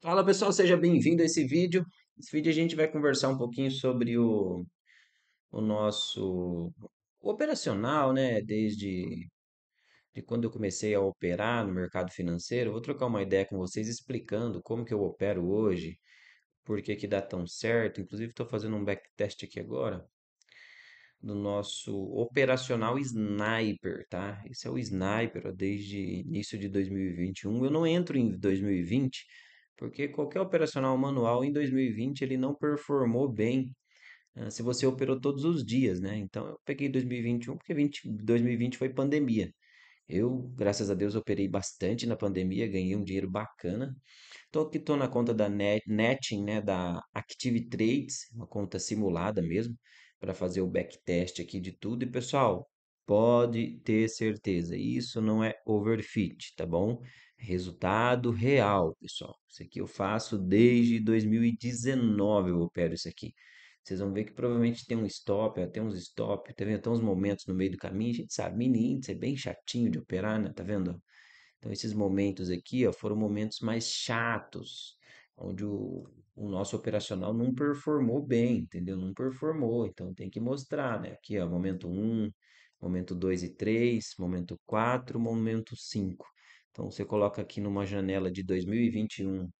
Fala pessoal, seja bem-vindo a esse vídeo. Nesse vídeo a gente vai conversar um pouquinho sobre o, o nosso o operacional, né? Desde de quando eu comecei a operar no mercado financeiro. vou trocar uma ideia com vocês explicando como que eu opero hoje, por que que dá tão certo. Inclusive estou fazendo um backtest aqui agora do nosso operacional Sniper, tá? Esse é o Sniper ó, desde início de 2021. Eu não entro em 2020 porque qualquer operacional manual em 2020 ele não performou bem ah, se você operou todos os dias, né? Então eu peguei 2021 porque 20, 2020 foi pandemia. Eu, graças a Deus, operei bastante na pandemia, ganhei um dinheiro bacana. Tô aqui tô na conta da Net, Netting, né, da Active Trades, uma conta simulada mesmo, para fazer o backtest aqui de tudo. E pessoal, pode ter certeza, isso não é overfit, tá bom? Resultado real, pessoal. Isso aqui eu faço desde 2019, eu opero isso aqui. Vocês vão ver que provavelmente tem um stop, até uns stop, tá vendo? Tem uns momentos no meio do caminho, a gente sabe, mini índice é bem chatinho de operar, né? Tá vendo? Então esses momentos aqui, ó, foram momentos mais chatos, onde o, o nosso operacional não performou bem, entendeu? Não performou, então tem que mostrar, né? Aqui, ó, momento 1, momento 2 e 3, momento 4, momento 5. Então você coloca aqui numa janela de 2021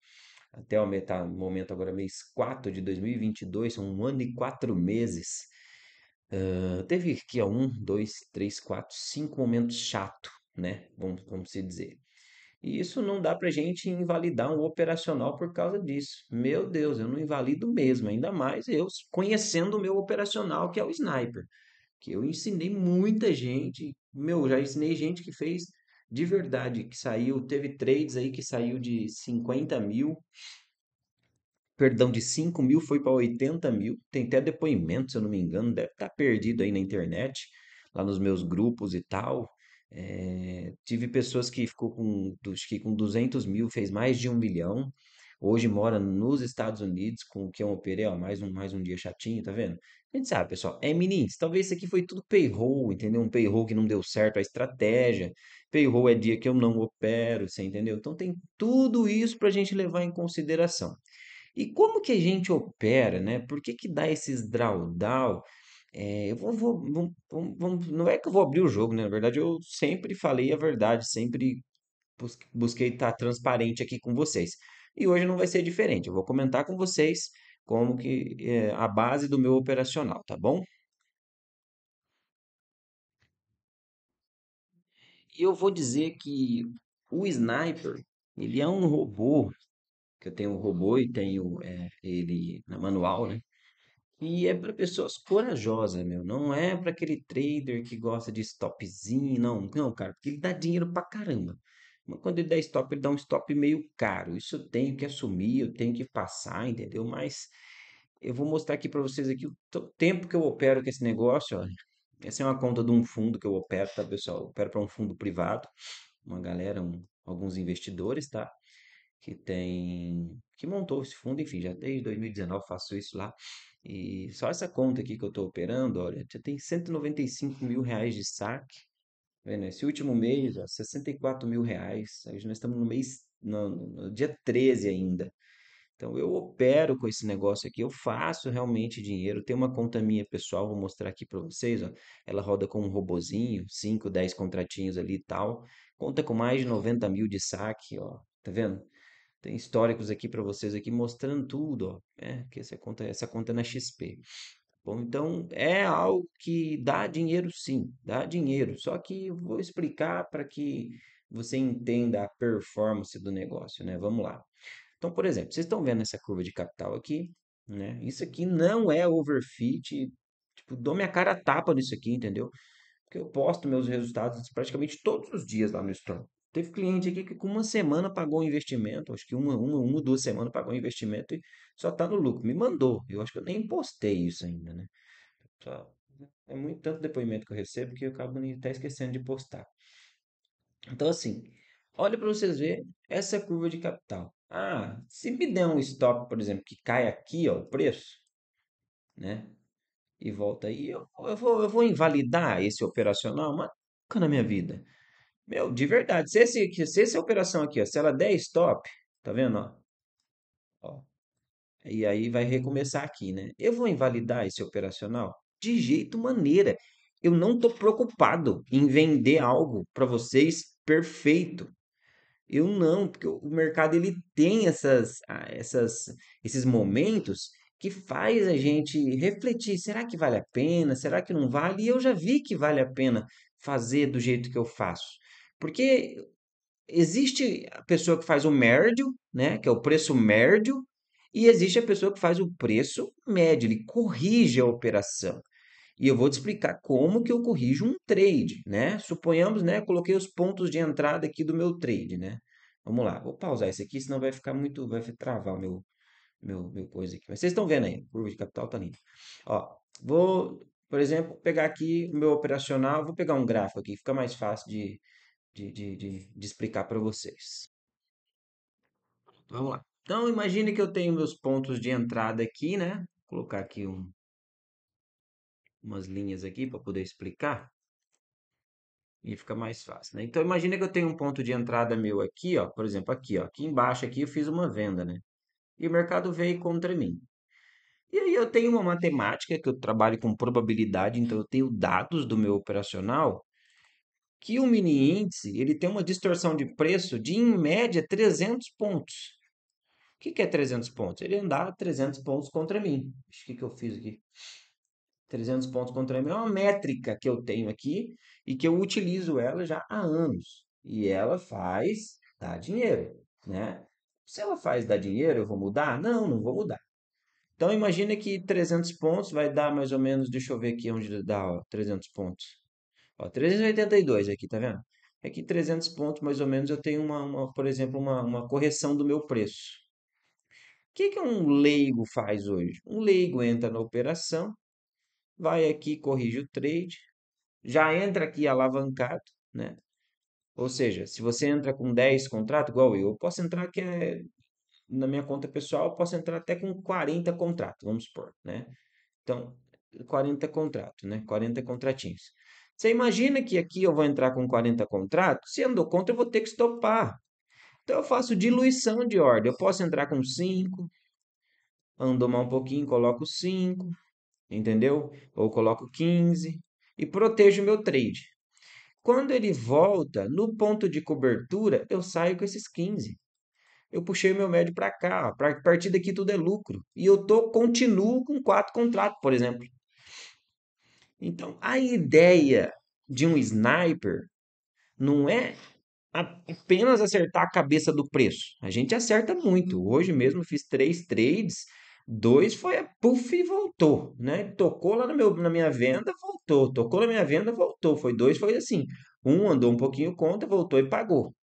até o momento agora mês 4 de 2022, são um ano e quatro meses. Uh, teve aqui um, dois, três, quatro, cinco momentos chato, né? Vamos, vamos se dizer. E isso não dá para gente invalidar um operacional por causa disso. Meu Deus, eu não invalido mesmo, ainda mais eu conhecendo o meu operacional, que é o sniper. Que eu ensinei muita gente, meu, já ensinei gente que fez de verdade que saiu. Teve trades aí que saiu de 50 mil, perdão, de 5 mil foi para 80 mil. Tem até depoimento, se eu não me engano, deve estar tá perdido aí na internet, lá nos meus grupos e tal. É, tive pessoas que ficou com, que com 200 mil, fez mais de um milhão. Hoje mora nos Estados Unidos com o que é um ó, mais um, mais um dia chatinho, tá vendo? A gente sabe, pessoal, é meninos. Talvez isso aqui foi tudo payroll, entendeu? Um payroll que não deu certo a estratégia. Payroll é dia que eu não opero, você entendeu? Então tem tudo isso para a gente levar em consideração. E como que a gente opera, né? Por que, que dá esses drawdown? É, eu vou, vou, vou, vou, não é que eu vou abrir o jogo, né? Na verdade, eu sempre falei a verdade, sempre busquei estar tá transparente aqui com vocês. E hoje não vai ser diferente. Eu vou comentar com vocês como que é a base do meu operacional, tá bom? E eu vou dizer que o Sniper, ele é um robô, que eu tenho um robô e tenho é, ele na manual, né? E é para pessoas corajosas, meu. Não é para aquele trader que gosta de stopzinho, não. Não, cara, porque ele dá dinheiro para caramba. Mas quando ele dá stop, ele dá um stop meio caro. Isso eu tenho que assumir, eu tenho que passar, entendeu? Mas eu vou mostrar aqui para vocês aqui o tempo que eu opero com esse negócio. Olha. Essa é uma conta de um fundo que eu opero, tá, pessoal? Eu opero para um fundo privado, uma galera, um, alguns investidores, tá? Que tem. que montou esse fundo, enfim, já desde 2019 faço isso lá. E só essa conta aqui que eu estou operando, olha, já tem 195 mil reais de saque Vendo? Esse último mês, ó, 64 mil reais. nós estamos no mês, no, no dia 13 ainda. Então eu opero com esse negócio aqui, eu faço realmente dinheiro. Tem uma conta minha pessoal, vou mostrar aqui para vocês. Ó. Ela roda com um robozinho, 5, 10 contratinhos ali e tal. Conta com mais de 90 mil de saque, ó. Tá vendo? Tem históricos aqui para vocês aqui mostrando tudo, ó. É, que essa conta, essa conta é na XP. Bom, então é algo que dá dinheiro sim, dá dinheiro. Só que vou explicar para que você entenda a performance do negócio, né? Vamos lá. Então, por exemplo, vocês estão vendo essa curva de capital aqui, né? Isso aqui não é overfit, tipo, dou minha cara tapa nisso aqui, entendeu? Porque eu posto meus resultados praticamente todos os dias lá no Storm. Teve cliente aqui que com uma semana pagou o investimento, acho que uma, uma, uma duas semanas pagou o investimento e só está no lucro. Me mandou, eu acho que eu nem postei isso ainda, né? Só, é muito tanto depoimento que eu recebo que eu acabo nem até esquecendo de postar. Então, assim, olha para vocês verem essa curva de capital. Ah, se me der um stop, por exemplo, que cai aqui, ó, o preço, né? E volta aí, eu, eu, vou, eu vou invalidar esse operacional, mas nunca na minha vida. Meu, de verdade, se, esse, se essa operação aqui, ó, se ela der stop, tá vendo? Ó? ó, e aí vai recomeçar aqui, né? Eu vou invalidar esse operacional? De jeito maneira. Eu não estou preocupado em vender algo para vocês perfeito. Eu não, porque o mercado ele tem essas, essas, esses momentos que faz a gente refletir: será que vale a pena? Será que não vale? E eu já vi que vale a pena fazer do jeito que eu faço. Porque existe a pessoa que faz o médio, né, que é o preço médio, e existe a pessoa que faz o preço médio, ele corrige a operação. E eu vou te explicar como que eu corrijo um trade, né? Suponhamos, né, coloquei os pontos de entrada aqui do meu trade, né? Vamos lá, vou pausar isso aqui, senão vai ficar muito, vai travar o meu, meu, meu coisa aqui. Mas vocês estão vendo aí, curva de capital tá linda. Ó, vou, por exemplo, pegar aqui o meu operacional, vou pegar um gráfico aqui, fica mais fácil de, de, de, de, de explicar para vocês. Vamos lá. Então, imagine que eu tenho meus pontos de entrada aqui, né? Vou colocar aqui um, umas linhas aqui para poder explicar. E fica mais fácil, né? Então, imagine que eu tenho um ponto de entrada meu aqui, ó. Por exemplo, aqui, ó. Aqui embaixo, aqui eu fiz uma venda, né? E o mercado veio contra mim. E aí eu tenho uma matemática que eu trabalho com probabilidade, então eu tenho dados do meu operacional que o mini índice ele tem uma distorção de preço de, em média, 300 pontos. O que, que é 300 pontos? Ele andar 300 pontos contra mim. O que, que eu fiz aqui? 300 pontos contra mim é uma métrica que eu tenho aqui e que eu utilizo ela já há anos. E ela faz dar dinheiro, né? Se ela faz dar dinheiro, eu vou mudar? Não, não vou mudar. Então, imagina que 300 pontos vai dar mais ou menos, deixa eu ver aqui onde dá ó, 300 pontos. Ó, 382 aqui, tá vendo? É que 300 pontos, mais ou menos, eu tenho, uma, uma por exemplo, uma, uma correção do meu preço. O que, que um leigo faz hoje? Um leigo entra na operação, vai aqui, corrige o trade, já entra aqui alavancado, né? Ou seja, se você entra com 10 contratos, igual eu, eu posso entrar que é, na minha conta pessoal, eu posso entrar até com 40 contratos, vamos supor, né? Então, 40 contratos, né? 40 contratinhos. Você imagina que aqui eu vou entrar com 40 contratos? Se eu contra dou conta, eu vou ter que estopar. Então eu faço diluição de ordem. Eu posso entrar com 5, andou mais um pouquinho, coloco 5, entendeu? Ou coloco 15 e protejo o meu trade. Quando ele volta no ponto de cobertura, eu saio com esses 15. Eu puxei meu médio para cá, para partir daqui tudo é lucro. E eu tô continuo com quatro contratos, por exemplo. Então, a ideia de um sniper não é apenas acertar a cabeça do preço. A gente acerta muito. Hoje mesmo fiz três trades, dois foi a puff e voltou, né? Tocou lá no meu, na minha venda, voltou. Tocou na minha venda, voltou. Foi dois, foi assim. Um andou um pouquinho conta, voltou e pagou.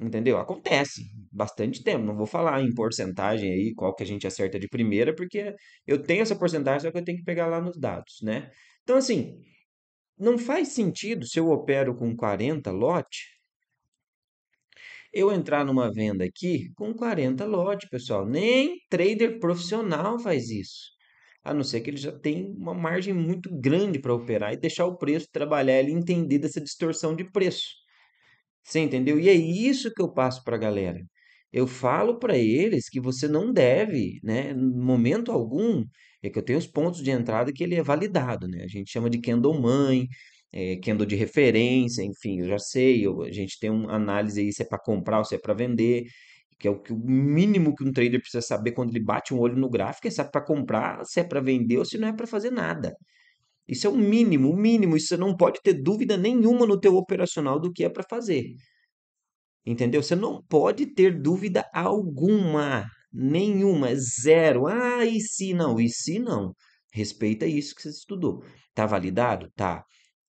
Entendeu? Acontece bastante tempo. Não vou falar em porcentagem aí, qual que a gente acerta de primeira, porque eu tenho essa porcentagem, só que eu tenho que pegar lá nos dados, né? Então, assim, não faz sentido se eu opero com 40 lote, eu entrar numa venda aqui com 40 lote, pessoal. Nem trader profissional faz isso. A não ser que ele já tem uma margem muito grande para operar e deixar o preço trabalhar, ele entender dessa distorção de preço. Você entendeu? E é isso que eu passo para a galera eu falo para eles que você não deve, né, momento algum, é que eu tenho os pontos de entrada que ele é validado, né? A gente chama de Kendall mãe, é, Kendall de referência, enfim, eu já sei, eu, a gente tem uma análise aí se é para comprar ou se é para vender, que é o, que, o mínimo que um trader precisa saber quando ele bate um olho no gráfico, é se é para comprar, se é para vender ou se não é para fazer nada. Isso é o mínimo, o mínimo, isso você não pode ter dúvida nenhuma no teu operacional do que é para fazer. Entendeu? Você não pode ter dúvida alguma, nenhuma, zero. Ah, e se não? E se não? Respeita isso que você estudou. Tá validado? Tá.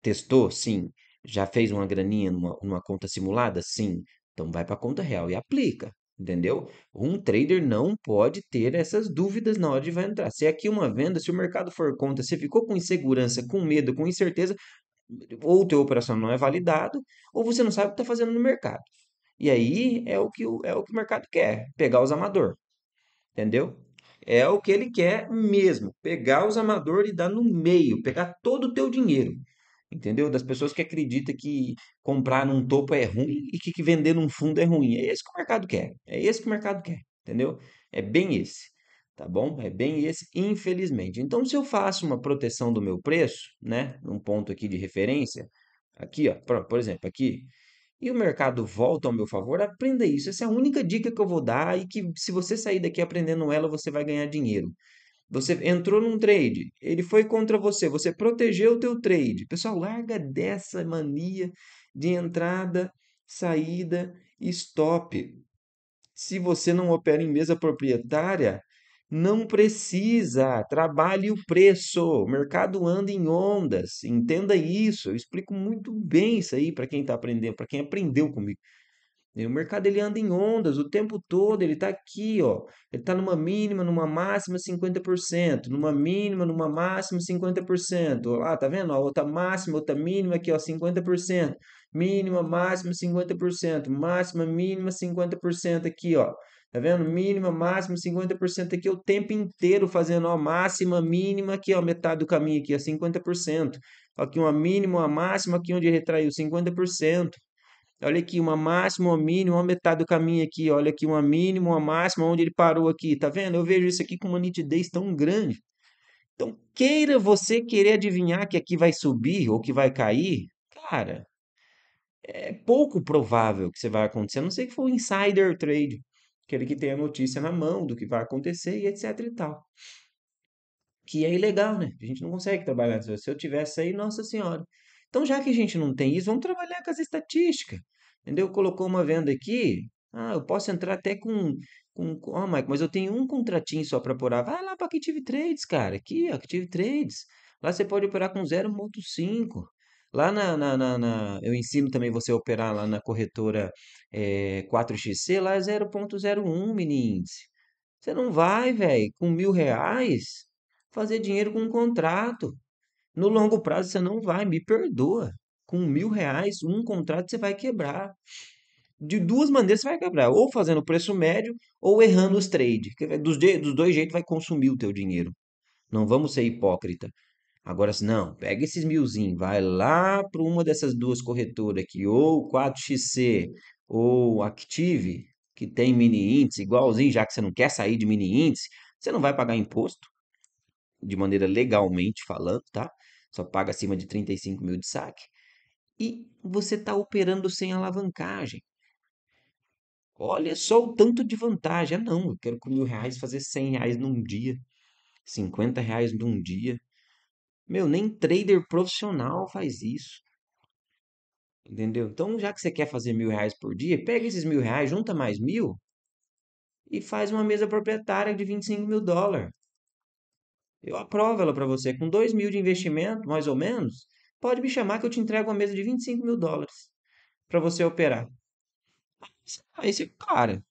Testou? Sim. Já fez uma graninha numa, numa conta simulada? Sim. Então vai para a conta real e aplica. Entendeu? Um trader não pode ter essas dúvidas na hora de vai entrar. Se é aqui uma venda, se o mercado for contra, se ficou com insegurança, com medo, com incerteza, ou o teu operacional não é validado, ou você não sabe o que está fazendo no mercado. E aí é o que o, é o, que o mercado quer, pegar os amador. Entendeu? É o que ele quer mesmo, pegar os amador e dar no meio, pegar todo o teu dinheiro. Entendeu? Das pessoas que acreditam que comprar num topo é ruim e que, que vender num fundo é ruim. É esse que o mercado quer. É esse que o mercado quer. Entendeu? É bem esse. Tá bom? É bem esse, infelizmente. Então, se eu faço uma proteção do meu preço, né? Num ponto aqui de referência, aqui, ó, por exemplo, aqui, e o mercado volta ao meu favor, aprenda isso. Essa é a única dica que eu vou dar e que se você sair daqui aprendendo ela, você vai ganhar dinheiro. Você entrou num trade, ele foi contra você, você protegeu o teu trade. Pessoal, larga dessa mania de entrada, saída e stop. Se você não opera em mesa proprietária, não precisa, trabalhe o preço. O mercado anda em ondas. Entenda isso. Eu explico muito bem isso aí para quem está aprendendo, para quem aprendeu comigo. O mercado ele anda em ondas o tempo todo, ele está aqui, ó. Ele está numa mínima, numa máxima 50%, numa mínima, numa máxima 50%. lá tá vendo? outra máxima, outra mínima aqui, ó, 50%. Mínima, máxima 50%, máxima, mínima 50% aqui, ó. Tá vendo? Mínima, máxima, 50% aqui, o tempo inteiro fazendo a máxima, mínima, aqui, ó, metade do caminho aqui, ó, 50%. Aqui uma mínima, uma máxima, aqui onde retraiu, 50%. Olha aqui, uma máxima, uma mínima, uma metade do caminho aqui. Olha aqui, uma mínima, uma máxima, onde ele parou aqui. Tá vendo? Eu vejo isso aqui com uma nitidez tão grande. Então, queira você querer adivinhar que aqui vai subir ou que vai cair, cara, é pouco provável que isso vai acontecer, a não ser que for um insider trade aquele que tem a notícia na mão do que vai acontecer e etc e tal. Que é ilegal, né? A gente não consegue trabalhar. Se eu tivesse aí, nossa senhora. Então, já que a gente não tem isso, vamos trabalhar com as estatísticas. Entendeu? Colocou uma venda aqui, ah, eu posso entrar até com. com oh, Mike, mas eu tenho um contratinho só para operar. Vai lá para Active Trades, cara. Aqui, ó, Active Trades. Lá você pode operar com 0,5. Lá na, na, na, na, eu ensino também você a operar lá na corretora é, eh, 4xc, lá é 0.01 mini índice. Você não vai, velho, com mil reais fazer dinheiro com um contrato. No longo prazo você não vai, me perdoa. Com mil reais, um contrato você vai quebrar. De duas maneiras você vai quebrar, ou fazendo preço médio ou errando os trades. Dos, dos dois jeitos vai consumir o teu dinheiro. Não vamos ser hipócrita. Agora, se assim, não, pega esses milzinhos, vai lá para uma dessas duas corretoras aqui, ou 4xC ou Active, que tem mini índice, igualzinho, já que você não quer sair de mini índice, você não vai pagar imposto, de maneira legalmente falando, tá? Só paga acima de 35 mil de saque. E você está operando sem alavancagem. Olha só o tanto de vantagem. Ah, não, eu quero com mil reais fazer 100 reais num dia, 50 reais num dia. Meu, nem trader profissional faz isso. Entendeu? Então, já que você quer fazer mil reais por dia, pega esses mil reais, junta mais mil e faz uma mesa proprietária de 25 mil dólares. Eu aprovo ela para você. Com 2 mil de investimento, mais ou menos, pode me chamar que eu te entrego uma mesa de 25 mil dólares para você operar. Aí você é cara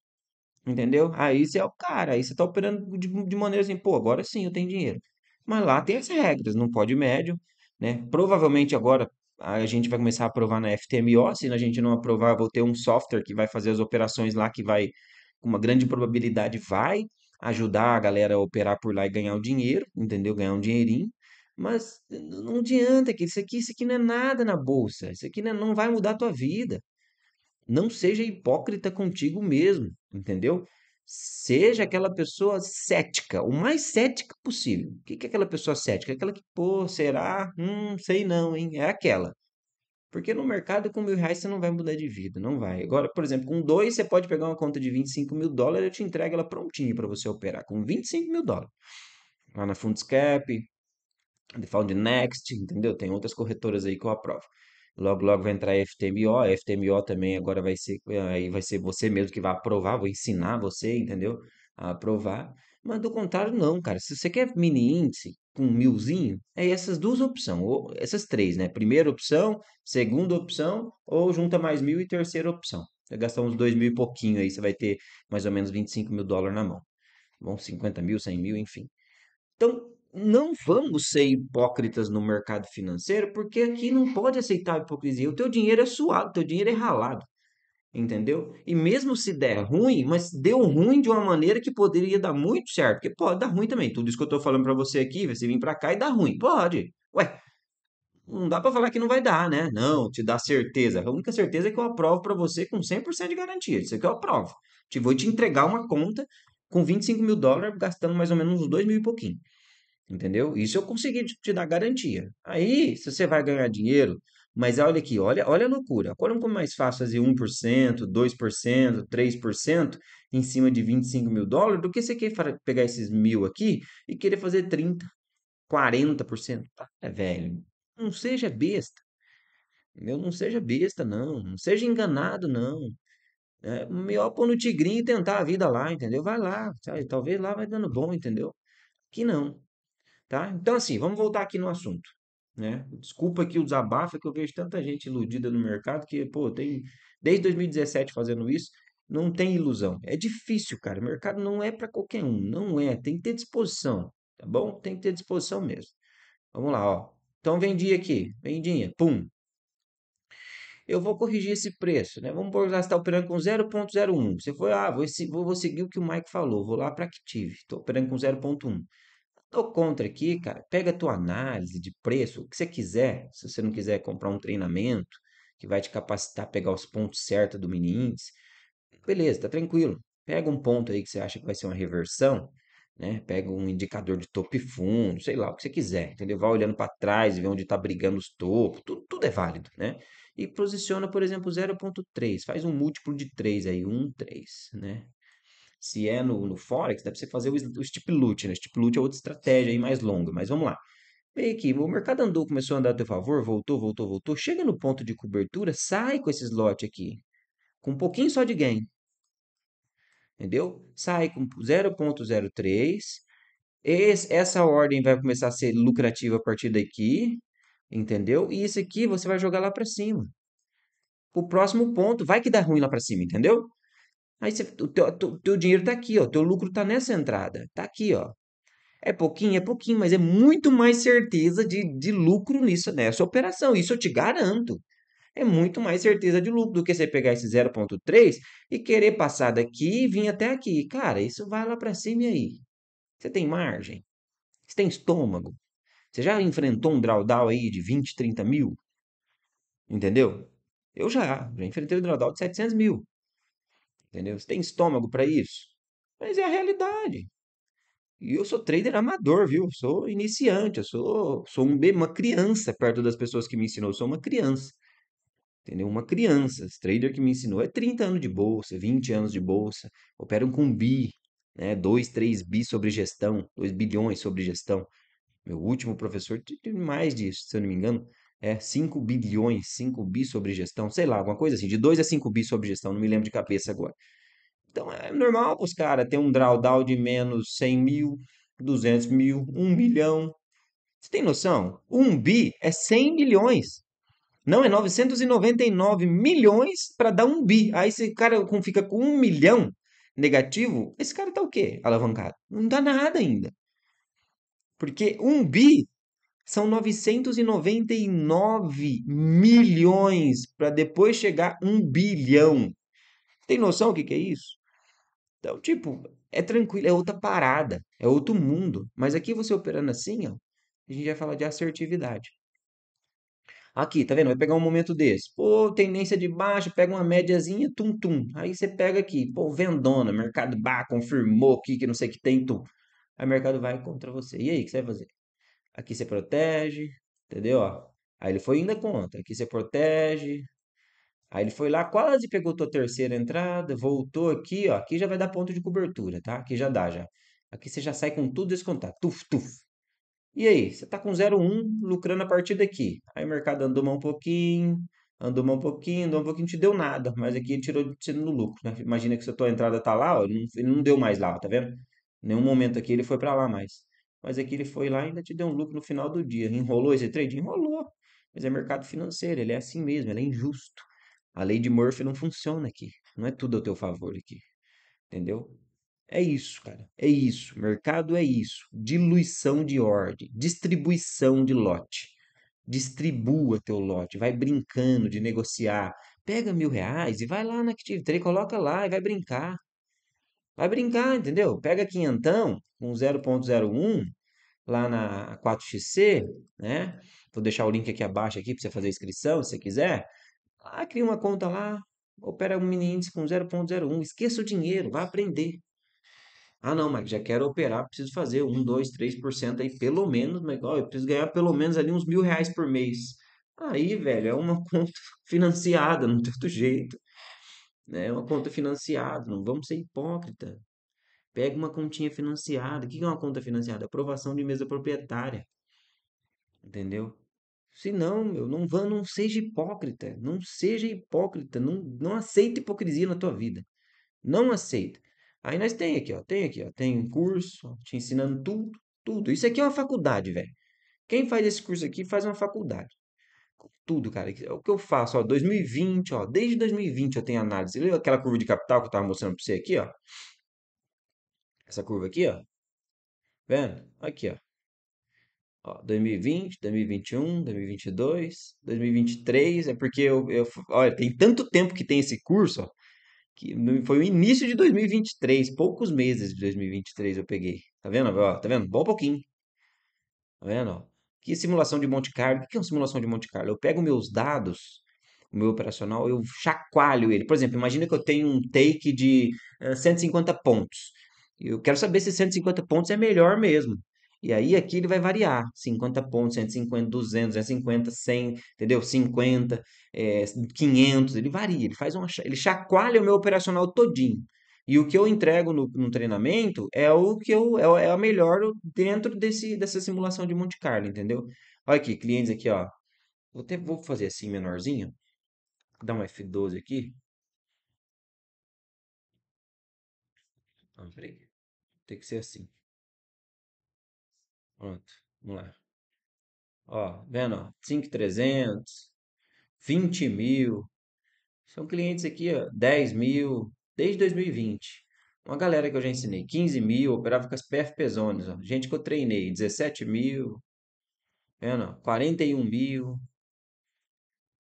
Entendeu? Aí você é o cara. Aí você tá operando de, de maneira assim, pô, agora sim eu tenho dinheiro. Mas lá tem as regras, não pode médio, né? Provavelmente agora a gente vai começar a aprovar na FTMO, se a gente não aprovar, vou ter um software que vai fazer as operações lá que vai com uma grande probabilidade vai ajudar a galera a operar por lá e ganhar o dinheiro, entendeu? Ganhar um dinheirinho. Mas não adianta que isso aqui, isso aqui não é nada na bolsa. Isso aqui não é, vai mudar a tua vida. Não seja hipócrita contigo mesmo, entendeu? seja aquela pessoa cética, o mais cética possível. O que é aquela pessoa cética? É aquela que, pô, será? Hum, sei não, hein? É aquela. Porque no mercado, com mil reais, você não vai mudar de vida, não vai. Agora, por exemplo, com dois, você pode pegar uma conta de 25 mil dólares, eu te entrego ela prontinha para você operar, com 25 mil dólares. Lá na Fundscap, The Found Next, entendeu? Tem outras corretoras aí que eu aprovo. Logo, logo vai entrar a FTMO. A FTMO também agora vai ser, eh, aí vai ser você mesmo que vai aprovar, vou ensinar você, entendeu? A aprovar. Mas do contrário, não, cara. Se você quer mini índice com milzinho, é essas duas opções, ou essas três, né? Primeira opção, segunda opção, ou junta mais mil e terceira opção. Você gastar uns dois mil e pouquinho aí, você vai ter mais ou menos 25 mil dólares na mão. Bom, 50 mil, 100 mil, enfim. Então, não vamos ser hipócritas no mercado financeiro, porque aqui não pode aceitar a hipocrisia. O teu dinheiro é suado, o teu dinheiro é ralado. Entendeu? E mesmo se der ruim, mas deu ruim de uma maneira que poderia dar muito certo, porque pode dar ruim também. Tudo isso que eu tô falando para você aqui, você vir para cá e dá ruim. Pode. Ué, não dá para falar que não vai dar, né? Não, te dá certeza. A única certeza é que eu aprovo para você com 100% de garantia. Isso aqui eu aprovo. Te vou te entregar uma conta com 25 mil dólares, gastando mais ou menos uns 2 mil e pouquinho. Entendeu? Isso eu consegui te dar garantia. Aí, se você vai ganhar dinheiro, mas olha aqui, olha, olha a loucura. Quando é mais fácil fazer 1%, 2%, 3% em cima de 25 mil dólares do que você quer pegar esses mil aqui e querer fazer 30, 40%. Para, velho. Não seja besta. Meu, não seja besta, não. Não seja enganado, não. É melhor pôr no tigrinho e tentar a vida lá, entendeu? Vai lá. Sabe? Talvez lá vai dando bom, entendeu? Aqui não. Tá? Então, assim, vamos voltar aqui no assunto. Né? Desculpa que o desabafo, é que eu vejo tanta gente iludida no mercado que, pô, tem desde 2017 fazendo isso, não tem ilusão. É difícil, cara. O mercado não é para qualquer um, não é. Tem que ter disposição, tá bom? Tem que ter disposição mesmo. Vamos lá, ó. Então vendi aqui, vendinha, pum. Eu vou corrigir esse preço, né? Vamos por lá, tá operando com 0.01. Você foi, ah, vou, vou, seguir o que o Mike falou, vou lá para que tive. Estou operando com 0.1. Tô contra aqui, cara. Pega a tua análise de preço, o que você quiser. Se você não quiser comprar um treinamento que vai te capacitar a pegar os pontos certos do mini índice, beleza, tá tranquilo. Pega um ponto aí que você acha que vai ser uma reversão, né? Pega um indicador de topo e fundo, sei lá, o que você quiser, entendeu? Vai olhando para trás e vê onde tá brigando os topos, tudo, tudo é válido, né? E posiciona, por exemplo, 0.3, faz um múltiplo de 3 aí, 1, 3, né? se é no, no Forex, dá para você fazer o, o stip loot, né? Stip loot é outra estratégia aí mais longa, mas vamos lá. Vem aqui o mercado andou, começou a andar a teu favor, voltou, voltou, voltou, chega no ponto de cobertura, sai com esse slot aqui, com um pouquinho só de gain. Entendeu? Sai com 0.03. Essa ordem vai começar a ser lucrativa a partir daqui, entendeu? E isso aqui você vai jogar lá para cima. O próximo ponto vai que dá ruim lá para cima, entendeu? Aí você, o teu, teu, teu dinheiro está aqui, ó, teu lucro está nessa entrada, está aqui, ó. É pouquinho, é pouquinho, mas é muito mais certeza de, de lucro nisso, nessa operação. Isso eu te garanto. É muito mais certeza de lucro do que você pegar esse 0,3 e querer passar daqui e vir até aqui. Cara, isso vai lá para cima e aí? Você tem margem? Você tem estômago? Você já enfrentou um drawdown aí de 20, 30 mil? Entendeu? Eu já, já enfrentei um drawdown de 700 mil. Entendeu? Você tem estômago para isso? Mas é a realidade. E eu sou trader amador, viu? sou iniciante, eu sou, sou um, uma criança perto das pessoas que me ensinou. Eu sou uma criança. Entendeu? Uma criança. Esse trader que me ensinou é 30 anos de bolsa, 20 anos de bolsa. Operam com bi, né? 2, 3 bi sobre gestão, 2 bilhões sobre gestão. Meu último professor mais disso, se eu não me engano, é 5 bilhões, 5 bi sobre gestão, sei lá, alguma coisa assim, de 2 a 5 bi sobre gestão, não me lembro de cabeça agora. Então é normal os caras ter um drawdown de menos 100 mil, 200 mil, 1 bilhão. Você tem noção? 1 bi é 100 milhões. Não, é 999 milhões para dar 1 bi. Aí esse cara fica com 1 milhão negativo, esse cara tá o quê? Alavancado. Não dá nada ainda. Porque 1 bi são 999 milhões para depois chegar um bilhão. Tem noção o que, que é isso? Então, tipo, é tranquilo, é outra parada, é outro mundo. Mas aqui você operando assim, ó, a gente vai falar de assertividade. Aqui, tá vendo? Vai pegar um momento desse. Pô, tendência de baixo, pega uma médiazinha, tum, tum. Aí você pega aqui, pô, vendona, mercado bah, confirmou aqui que não sei o que tem, tum. Aí o mercado vai contra você. E aí, o que você vai fazer? aqui você protege, entendeu? Aí ele foi indo contra, aqui você protege. Aí ele foi lá, quase pegou tua terceira entrada, voltou aqui, ó, aqui já vai dar ponto de cobertura, tá? Aqui já dá já. Aqui você já sai com tudo descontado, tuf, tuf. E aí, você tá com 0,1 lucrando a partir daqui Aí o mercado andou mal um pouquinho, andou mal um pouquinho, andou um pouquinho, não te deu nada, mas aqui ele tirou você no lucro, né? Imagina que se a tua entrada tá lá, ó, ele não deu mais lá, ó, tá vendo? Nenhum momento aqui ele foi para lá mais mas aqui é ele foi lá e ainda te deu um lucro no final do dia. Enrolou esse trade? Enrolou. Mas é mercado financeiro, ele é assim mesmo, ele é injusto. A lei de Murphy não funciona aqui. Não é tudo ao teu favor aqui. Entendeu? É isso, cara. É isso. Mercado é isso. Diluição de ordem, distribuição de lote. Distribua teu lote, vai brincando de negociar. Pega mil reais e vai lá na Active Trade, coloca lá e vai brincar. Vai brincar, entendeu? Pega quinhentão com um 0.01 lá na 4xC, né? Vou deixar o link aqui abaixo aqui para você fazer a inscrição, se você quiser. Ah, cria uma conta lá, opera um mini índice com 0.01, esqueça o dinheiro, vai aprender. Ah, não, mas já quero operar, preciso fazer 1, 2, 3% aí, pelo menos, mas ó, eu preciso ganhar pelo menos ali uns mil reais por mês. Aí, velho, é uma conta financiada, não tem outro jeito. Né, é Uma conta financiada, não vamos ser hipócrita. Pega uma continha financiada. O que é uma conta financiada? Aprovação de mesa proprietária. Entendeu? Se não, meu, não, vá, não seja hipócrita. Não seja hipócrita. Não, não aceita hipocrisia na tua vida. Não aceita. Aí nós tem aqui, ó. Tem aqui, ó. Tem um curso ó, te ensinando tudo, tudo. Isso aqui é uma faculdade, velho. Quem faz esse curso aqui faz uma faculdade tudo, cara. É o que eu faço, ó, 2020, ó, desde 2020 eu tenho análise. Lembra aquela curva de capital que eu estava mostrando para você aqui, ó? Essa curva aqui, ó. Vendo? Aqui, ó. ó 2020, 2021, 2022, 2023, é porque eu, eu, olha, tem tanto tempo que tem esse curso, ó, que foi o início de 2023, poucos meses de 2023 eu peguei. Tá vendo? Ó, tá vendo? Bom pouquinho. Tá vendo? Ó? Que simulação de Monte Carlo? O que é uma simulação de Monte Carlo? Eu pego meus dados, o meu operacional, eu chacoalho ele. Por exemplo, imagina que eu tenho um take de 150 eh, pontos. Eu quero saber se 150 pontos é melhor mesmo. E aí aqui ele vai variar, 50 pontos, 150, 200, 150, 100, entendeu? 50, é, 500, ele varia, ele faz uma, ele chacoalha o meu operacional todinho. E o que eu entrego no, no treinamento é o que eu é, é a melhor dentro desse, dessa simulação de Monte Carlo, entendeu? Olha aqui, clientes aqui, ó. Vou, ter vou fazer assim menorzinho. dar um F12 aqui. Ah, peraí. Tem que ser assim. Pronto, vamos lá. Ó, vendo, ó, 5,300, 20 mil. São clientes aqui, ó, 10 mil, desde 2020. Uma galera que eu já ensinei, 15 mil, operava com as PFP Zones, ó. gente que eu treinei, 17 mil, tá vendo? 41 mil,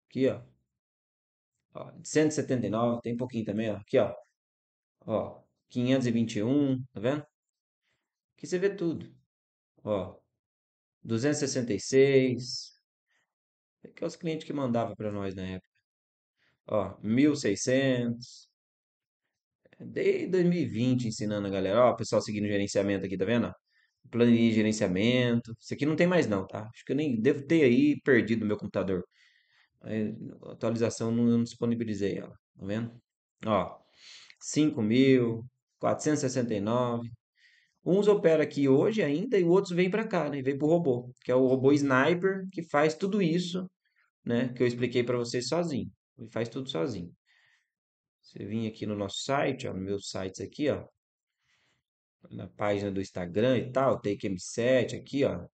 aqui ó. ó, 179, tem pouquinho também, ó. aqui ó, ó, 521, tá vendo? Aqui você vê tudo, ó, 266, que é os clientes que mandava para nós na época. Ó, 1.600, desde 2020 ensinando a galera. Ó, o pessoal seguindo gerenciamento aqui, tá vendo? Planilha de gerenciamento. Isso aqui não tem mais não, tá? Acho que eu nem devo ter aí perdido meu computador. A atualização não, eu não disponibilizei ela, tá vendo? Ó, 5.469. Uns operam aqui hoje ainda e outros vêm para cá, né? Vem pro robô, que é o robô sniper que faz tudo isso, né? Que eu expliquei para vocês sozinho. Ele faz tudo sozinho. Você vem aqui no nosso site, ó, no meu site aqui, ó, na página do Instagram e tal, Take M7 aqui, ó.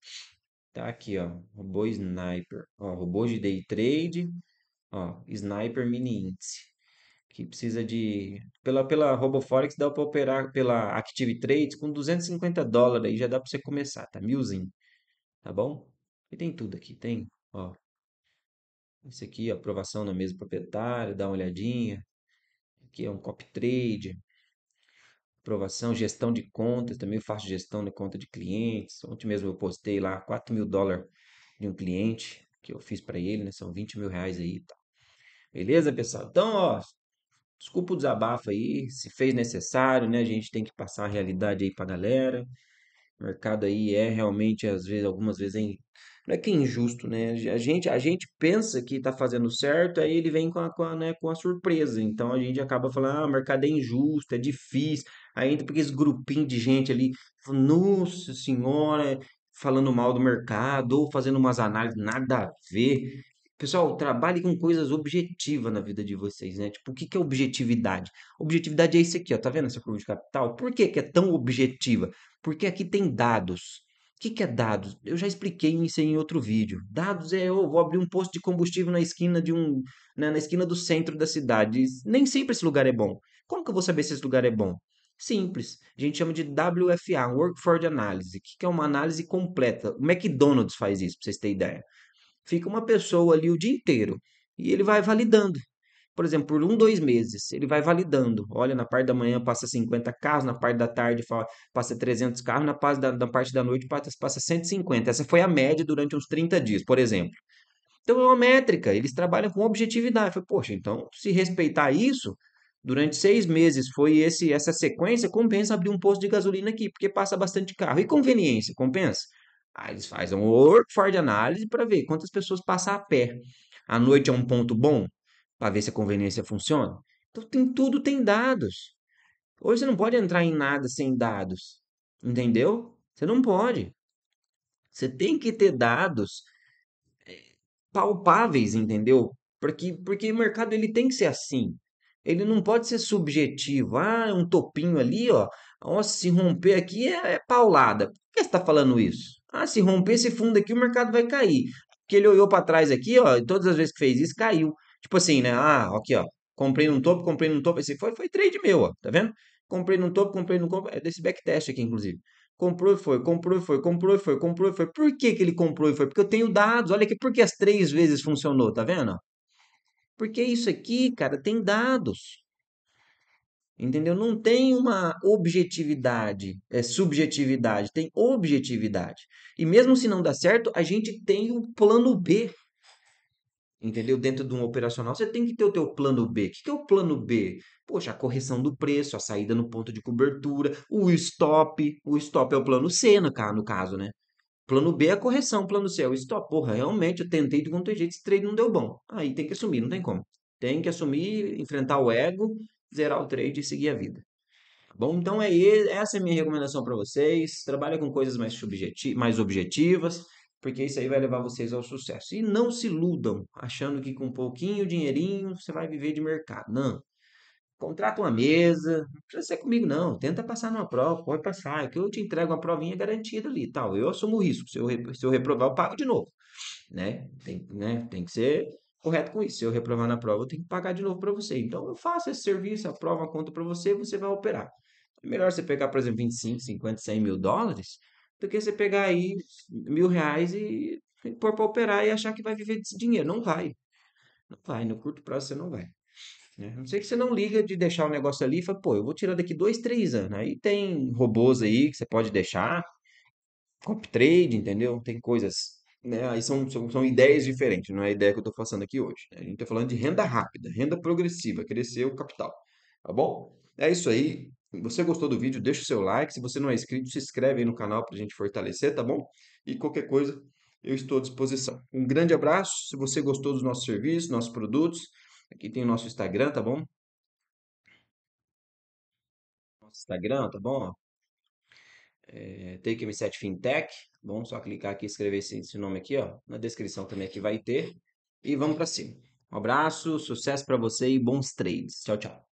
Tá aqui, ó, robô sniper, ó, robô de day trade, ó, sniper mini índice, que precisa de pela pela RoboForex dá para operar pela Active Trades com 250 dólares aí já dá para você começar, tá milzinho. Tá bom? E tem tudo aqui, tem, ó. Esse aqui, aprovação na mesa proprietária, dá uma olhadinha, que é um copy uhum. trade, aprovação, gestão de contas, também faço gestão de conta de clientes. Ontem mesmo eu postei lá 4 mil dólares de um cliente que eu fiz para ele, né? São 20 mil reais aí. Tá. Beleza, pessoal? Então, ó, desculpa o desabafo aí, se fez necessário, né? A gente tem que passar a realidade aí pra galera mercado aí é realmente, às vezes, algumas vezes, é in... não é que é injusto, né? A gente, a gente pensa que está fazendo certo, aí ele vem com a, com, a, né, com a surpresa. Então a gente acaba falando, ah, o mercado é injusto, é difícil. ainda porque esse grupinho de gente ali, nossa senhora, falando mal do mercado, ou fazendo umas análises, nada a ver. Pessoal, trabalhe com coisas objetivas na vida de vocês, né? Tipo, o que, que é objetividade? Objetividade é isso aqui, ó. Tá vendo essa curva de capital? Por que, que é tão objetiva? Porque aqui tem dados. O que, que é dados? Eu já expliquei isso em outro vídeo. Dados é eu vou abrir um posto de combustível na esquina de um. Né, na esquina do centro da cidade. Nem sempre esse lugar é bom. Como que eu vou saber se esse lugar é bom? Simples. A gente chama de WFA, Workforce Analysis, que é uma análise completa. O McDonald's faz isso, para vocês terem ideia. Fica uma pessoa ali o dia inteiro e ele vai validando. Por exemplo, por um, dois meses, ele vai validando. Olha, na parte da manhã passa 50 carros, na parte da tarde passa 300 carros, na parte da, na parte da noite passa 150. Essa foi a média durante uns 30 dias, por exemplo. Então é uma métrica, eles trabalham com objetividade. Falei, poxa, então se respeitar isso, durante seis meses foi esse essa sequência, compensa abrir um posto de gasolina aqui, porque passa bastante carro. E conveniência, compensa? Aí ah, eles fazem um de análise para ver quantas pessoas passam a pé. A noite é um ponto bom para ver se a conveniência funciona. Então tem tudo, tem dados. Hoje você não pode entrar em nada sem dados. Entendeu? Você não pode. Você tem que ter dados eh, palpáveis, entendeu? Porque, porque o mercado ele tem que ser assim. Ele não pode ser subjetivo. Ah, um topinho ali, ó. se romper aqui é, é paulada. Por que você está falando isso? Ah, se romper esse fundo aqui, o mercado vai cair. Porque ele olhou para trás aqui, ó, e todas as vezes que fez isso, caiu. Tipo assim, né? Ah, aqui, ó. Comprei num topo, comprei num topo. Esse foi, foi trade meu, ó. Tá vendo? Comprei num topo, comprei num topo. É desse backtest aqui, inclusive. Comprou e foi, comprou e foi, comprou e foi, comprou e foi. Por que, que ele comprou e foi? Porque eu tenho dados. Olha aqui, porque as três vezes funcionou, tá vendo? Porque isso aqui, cara, tem dados. Entendeu? Não tem uma objetividade, é subjetividade, tem objetividade. E mesmo se não dá certo, a gente tem um plano B. Entendeu? Dentro de um operacional, você tem que ter o teu plano B. O que, que é o plano B? Poxa, a correção do preço, a saída no ponto de cobertura, o stop. O stop é o plano C, no, no caso, né? Plano B é a correção, plano C é o stop. Porra, realmente, eu tentei de quanto jeito, esse trade não deu bom. Aí tem que assumir, não tem como. Tem que assumir, enfrentar o ego zerar o trade e seguir a vida. Bom, então é essa é a minha recomendação para vocês. Trabalha com coisas mais, subjeti mais objetivas, porque isso aí vai levar vocês ao sucesso. E não se iludam achando que com um pouquinho dinheirinho você vai viver de mercado. Não. Contrata uma mesa, não precisa ser comigo não. Tenta passar numa prova, pode passar, que eu te entrego uma provinha garantida ali, tal. Eu assumo o risco. Se eu, se eu reprovar, eu pago de novo, né? Tem, né? Tem que ser correto com isso. Se eu reprovar na prova, eu tenho que pagar de novo para você. Então, eu faço esse serviço, a prova, a conta para você, você vai operar. É melhor você pegar, por exemplo, 25, 50, 100 mil dólares, do que você pegar aí mil reais e, pôr para operar e achar que vai viver desse dinheiro. Não vai. Não vai. No curto prazo, você não vai. Né? A não sei que você não liga de deixar o negócio ali e fala, pô, eu vou tirar daqui dois, três anos. Aí tem robôs aí que você pode deixar, comp trade, entendeu? Tem coisas né? Aí são, são, são, ideias diferentes, não é a ideia que eu estou passando aqui hoje. Né? A gente está falando de renda rápida, renda progressiva, crescer o capital. Tá bom? É isso aí. Se você gostou do vídeo, deixa o seu like. Se você não é inscrito, se inscreve aí no canal para a gente fortalecer, tá bom? E qualquer coisa, eu estou à disposição. Um grande abraço. Se você gostou dos nossos serviços, nossos produtos, aqui tem o nosso Instagram, tá bom? Nosso Instagram, tá bom? É, Take M7 Fintech. Bom, só clicar aqui e escrever esse, esse, nome aqui, ó, na descrição também que vai ter. E vamos para cima. Um abraço, sucesso para você e bons trades. Tchau, tchau.